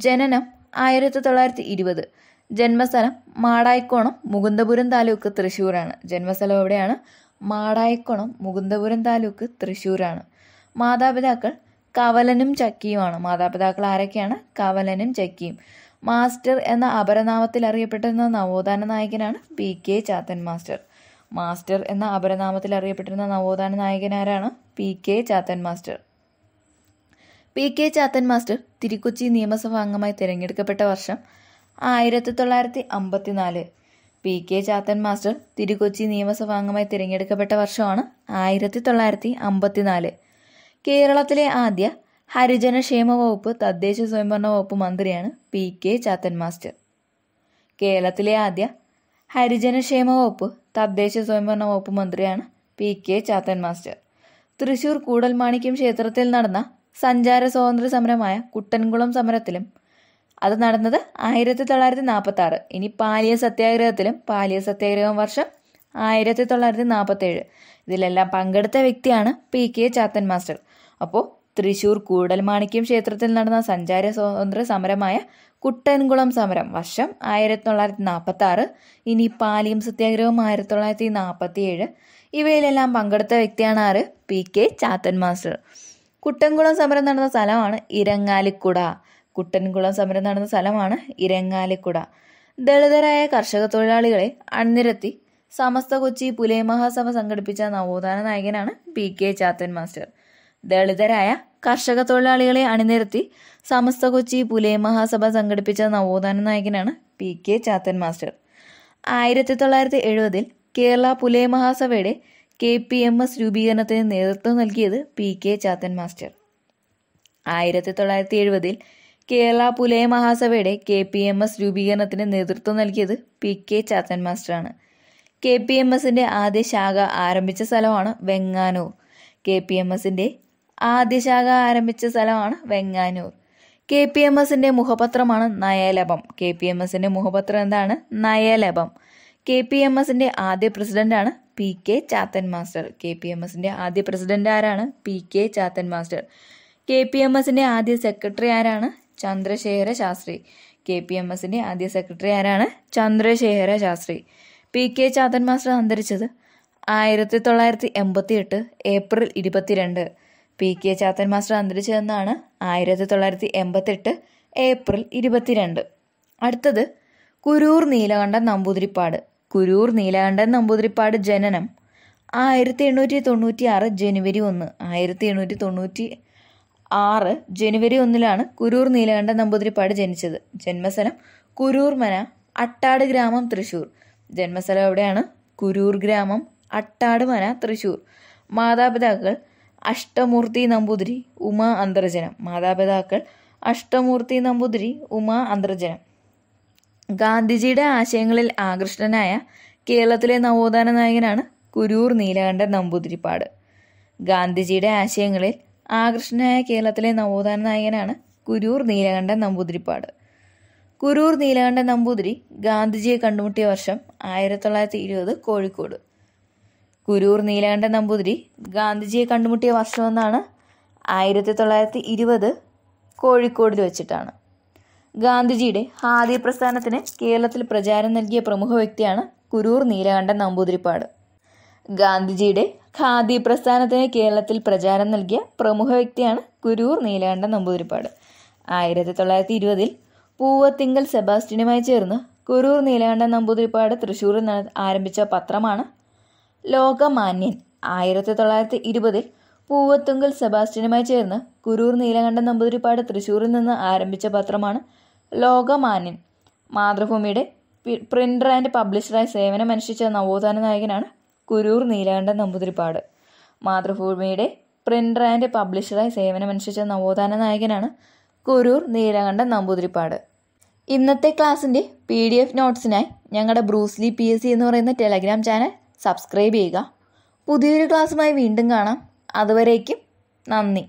ജനനം ആയിരത്തി തൊള്ളായിരത്തി ഇരുപത് ജന്മസ്ഥലം മാടായിക്കോണം മുകുന്ദപുരം താലൂക്ക് തൃശ്ശൂരാണ് ജന്മസ്ഥലം എവിടെയാണ് മാടായിക്കോണം മുകുന്ദപുരം താലൂക്ക് തൃശ്ശൂരാണ് മാതാപിതാക്കൾ കവലനും ചക്കിയുമാണ് മാതാപിതാക്കൾ ആരൊക്കെയാണ് കവലനും ചക്കിയും മാസ്റ്റർ എന്ന അപരനാമത്തിൽ അറിയപ്പെട്ടിരുന്ന നവോത്ഥാന നായകനാണ് P K Chathan master master എന്ന അപരനാമത്തിൽ അറിയപ്പെട്ടിരുന്ന നവോത്ഥാന നായകനാരാണ് P K Chathan master P K Chathan master Thirukochi നിയമസഭാ അംഗമായി തിരഞ്ഞെടുക്കപ്പെട്ട വർഷം ആയിരത്തി തൊള്ളായിരത്തി അമ്പത്തിനാല് P K Chathan master Thirukochi നിയമസഭാ അംഗമായി തിരഞ്ഞെടുക്കപ്പെട്ട വർഷമാണ് ആയിരത്തി തൊള്ളായിരത്തി അമ്പത്തിനാല് കേരളത്തിലെ ആദ്യ ഹരിജനക്ഷേമ വകുപ്പ് തദ്ദേശ സ്വയംഭരണ വകുപ്പ് മന്ത്രിയാണ് പി കെ ചാത്തൻ മാസ്റ്റർ കേരളത്തിലെ ആദ്യ ഹരിജനക്ഷേമ വകുപ്പ് തദ്ദേശ സ്വയംഭരണ വകുപ്പ് മന്ത്രിയാണ് P K Chathan master Thrissur Koodalmanikyam ക്ഷേത്രത്തിൽ നടന്ന സഞ്ചാര സ്വാതന്ത്ര്യ സമരമായ കുട്ടൻകുളം സമരത്തിലും അത് നടന്നത് ആയിരത്തി തൊള്ളായിരത്തി നാൽപ്പത്തി ആറ് ഇനി പാലിയ സത്യാഗ്രഹത്തിലും പാലിയ സത്യാഗ്രഹം വർഷം ആയിരത്തി തൊള്ളായിരത്തി ഏഴ് ഇതിലെല്ലാം പങ്കെടുത്ത വ്യക്തിയാണ് പി കെ ചാത്തൻ മാസ്റ്റർ അപ്പോൾ തൃശൂർ കൂടൽമാണിക്യം ക്ഷേത്രത്തിൽ നടന്ന സഞ്ചാര സ്വാതന്ത്ര്യ സമരമായ കുട്ടൻകുളം സമരം വർഷം ആയിരത്തി തൊള്ളായിരത്തി നാൽപ്പത്തി ആറ് ഇനി പാലിയം സത്യാഗ്രഹം ആയിരത്തി തൊള്ളായിരത്തി നാൽപ്പത്തി ഏഴ് ഇവയിലെല്ലാം പങ്കെടുത്ത വ്യക്തിയാണ് ആറ് P K Chathan master Kuttankulam സമരം നടന്ന സ്ഥലമാണ് ഇരങ്ങാലിക്കുട കുട്ടൻകുളം സമരം നടന്ന സ്ഥലമാണ് ഇരങ്ങാലിക്കുട ദളിതരായ കർഷക തൊഴിലാളികളെ അണിനിരത്തി സമസ്ത കൊച്ചി പുലേ മഹാസഭ സംഘടിപ്പിച്ച നവോത്ഥാന നായകനാണ് പി കെ ചാത്തൻ മാസ്റ്റർ ദളിതരായ കർഷക തൊഴിലാളികളെ അണിനിരത്തി സമസ്ത കൊച്ചി പുലേ മഹാസഭ സംഘടിപ്പിച്ച നവോത്ഥാന നായകനാണ് പി കെ ചാത്തൻ മാസ്റ്റർ ആയിരത്തി തൊള്ളായിരത്തി എഴുപതിൽ കേരള പുലേ മഹാസഭയുടെ കെ പി എം എസ് രൂപീകരണത്തിന് നേതൃത്വം നൽകിയത് പി കെ ചാത്തൻ മാസ്റ്റർ ആയിരത്തി തൊള്ളായിരത്തി എഴുപതിൽ കേരള പുലയ മഹാസഭയുടെ കെ പി എം എസ് രൂപീകരണത്തിന് നേതൃത്വം നൽകിയത് പി കെ ചാത്തൻ മാസ്റ്ററാണ് കെ പി എം എസിന്റെ ആദ്യ ശാഖ ആരംഭിച്ച സ്ഥലമാണ് വെങ്ങാനൂർ കെ പി എം എസിന്റെ ആദ്യശാഖ ആരംഭിച്ച സ്ഥലമാണ് വെങ്ങാനൂർ കെ പി എം എസിൻ്റെ മുഖപത്രമാണ് നയലഭം കെ പി എം എസിൻ്റെ മുഖപത്രം എന്താണ് നയലഭം കെ പി എം എസിൻ്റെ ആദ്യ പ്രസിഡൻ്റാണ് P K Chathan master K P M എസിൻ്റെ ആദ്യ പ്രസിഡന്റ് ആരാണ് P K Chathan master K P M എസിൻ്റെ ആദ്യ സെക്രട്ടറി ആരാണ് Chandrasekhara Sastri K P M എസിൻ്റെ ആദ്യ സെക്രട്ടറി ആരാണ് Chandrasekhara Sastri P K Chathan master അന്തരിച്ചത് ആയിരത്തി തൊള്ളായിരത്തി എൺപത്തി എട്ട് ഏപ്രിൽ ഇരുപത്തിരണ്ട് പി കെ ചാത്തൻ മാസ്റ്റർ എന്നാണ് ആയിരത്തി തൊള്ളായിരത്തി എൺപത്തെട്ട് ഏപ്രിൽ ഇരുപത്തിരണ്ട് അടുത്തത് കുരൂർ നീലകണ്ഠൻ നമ്പൂതിരിപ്പാട് കുരൂർ നീലകണ്ഠൻ നമ്പൂതിരിപ്പാട് ജനനം ആയിരത്തി എണ്ണൂറ്റി തൊണ്ണൂറ്റി ആറ് ജനുവരി ഒന്ന് ആയിരത്തി എണ്ണൂറ്റി തൊണ്ണൂറ്റി ആറ് ജനുവരി ഒന്നിലാണ് കുരൂർ നീലകണ്ഠൻ നമ്പൂതിരിപ്പാട് ജനിച്ചത് ജന്മസ്ഥലം കുരൂർമന അട്ടാട് ഗ്രാമം തൃശൂർ ജന്മസ്ഥലം എവിടെയാണ് കുരൂർ ഗ്രാമം അട്ടാട് മന തൃശൂർ മാതാപിതാക്കൾ അഷ്ടമൂർത്തി നമ്പൂതിരി ഉമാ അന്തർജനം മാതാപിതാക്കൾ അഷ്ടമൂർത്തി നമ്പൂതിരി ഉമാ അന്തർജനം ഗാന്ധിജിയുടെ ആശയങ്ങളിൽ ആകൃഷ്ടനായ കേരളത്തിലെ നവോത്ഥാന നായകനാണ് കുരൂർ നീലകണ്ഠൻ നമ്പൂതിരിപ്പാട് ഗാന്ധിജിയുടെ ആശയങ്ങളിൽ ആകൃഷ്ടനായ കേരളത്തിലെ നവോത്ഥാന നായകനാണ് കുരൂർ നീലകണ്ഠൻ നമ്പൂതിരിപ്പാട് കുരൂർ നീലകണ്ഠൻ നമ്പൂതിരി ഗാന്ധിജിയെ കണ്ടുമുട്ടിയ വർഷം ആയിരത്തി തൊള്ളായിരത്തി ഇരുപത് കോഴിക്കോട് കുരൂർ നീലകണ്ഠൻ നമ്പൂതിരി ഗാന്ധിജിയെ കണ്ടുമുട്ടിയ വർഷമെന്നാണ് ആയിരത്തി തൊള്ളായിരത്തി ഇരുപത് കോഴിക്കോടിൽ വെച്ചിട്ടാണ് ഗാന്ധിജിയുടെ ആദ്യ പ്രസ്ഥാനത്തിന് കേരളത്തിൽ പ്രചാരം നൽകിയ പ്രമുഖ വ്യക്തിയാണ് കുരൂർ നീലകണ്ഠൻ നമ്പൂതിരിപ്പാട് ഗാന്ധിജിയുടെ ഖാദി പ്രസ്ഥാനത്തിന് കേരളത്തിൽ പ്രചാരം നൽകിയ പ്രമുഖ വ്യക്തിയാണ് കുരൂർ നീലകണ്ഠൻ നമ്പൂതിരിപ്പാട് ആയിരത്തി തൊള്ളായിരത്തി ഇരുപതിൽ പൂവത്തിങ്കൽ സെബാസ്റ്റ്യനുമായി ചേർന്ന് കുരൂർ നീലകണ്ഠൻ നമ്പൂതിരിപ്പാട് തൃശ്ശൂരിൽ ആരംഭിച്ച പത്രമാണ് ലോകമാന്യൻ ആയിരത്തി തൊള്ളായിരത്തി ഇരുപതിൽ പൂവത്തുങ്കൽ സെബാസ്റ്റ്യനുമായി ചേർന്ന് കുരൂർ നീലകണ്ഠൻ നമ്പൂതിരിപ്പാട് തൃശ്ശൂരിൽ നിന്ന് ആരംഭിച്ച പത്രമാണ് ലോകമാന്യൻ മാതൃഭൂമിയുടെ പ്രിന്റർ ആൻഡ് പബ്ലിഷറായി സേവനം അനുഷ്ഠിച്ച നവോത്ഥാന നായകനാണ് കുരൂർ നീലകണ്ഠൻ നമ്പൂതിരിപ്പാട് മാതൃഭൂമിയുടെ പ്രിന്റർ ആൻഡ് പബ്ലിഷറായി സേവനമനുഷ്ഠിച്ച നവോത്ഥാന നായകനാണ് കുരൂർ നീലകണ്ഠൻ നമ്പൂതിരിപ്പാട് ഇന്നത്തെ ക്ലാസ്സിൻ്റെ പി ഡി എഫ് നോട്ട്സിനായി ഞങ്ങളുടെ ബ്രൂസ്ലി പി എസ് സി എന്ന് പറയുന്ന ടെലഗ്രാം ചാനൽ സബ്സ്ക്രൈബ് ചെയ്യുക പുതിയൊരു ക്ലാസ്സുമായി വീണ്ടും കാണാം അതുവരേക്കും നന്ദി